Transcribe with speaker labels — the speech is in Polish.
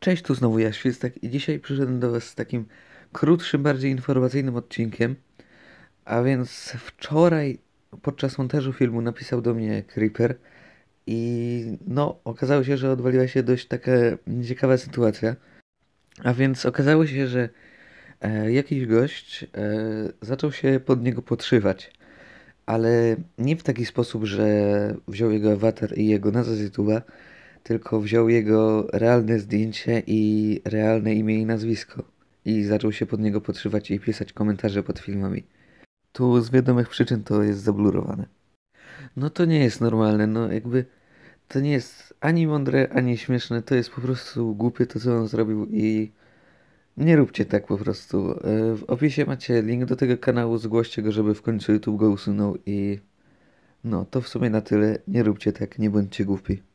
Speaker 1: Cześć, tu znowu ja, Świstek i dzisiaj przyszedłem do Was z takim krótszym, bardziej informacyjnym odcinkiem. A więc wczoraj podczas montażu filmu napisał do mnie Creeper i no, okazało się, że odwaliła się dość taka ciekawa sytuacja. A więc okazało się, że e, jakiś gość e, zaczął się pod niego podszywać. Ale nie w taki sposób, że wziął jego awatar i jego nazwę z YouTube'a, tylko wziął jego realne zdjęcie i realne imię i nazwisko i zaczął się pod niego podszywać i pisać komentarze pod filmami. Tu z wiadomych przyczyn to jest zablurowane. No to nie jest normalne, no jakby to nie jest ani mądre, ani śmieszne, to jest po prostu głupie to, co on zrobił i nie róbcie tak po prostu. E, w opisie macie link do tego kanału, zgłoście go, żeby w końcu YouTube go usunął i no to w sumie na tyle. Nie róbcie tak, nie bądźcie głupi.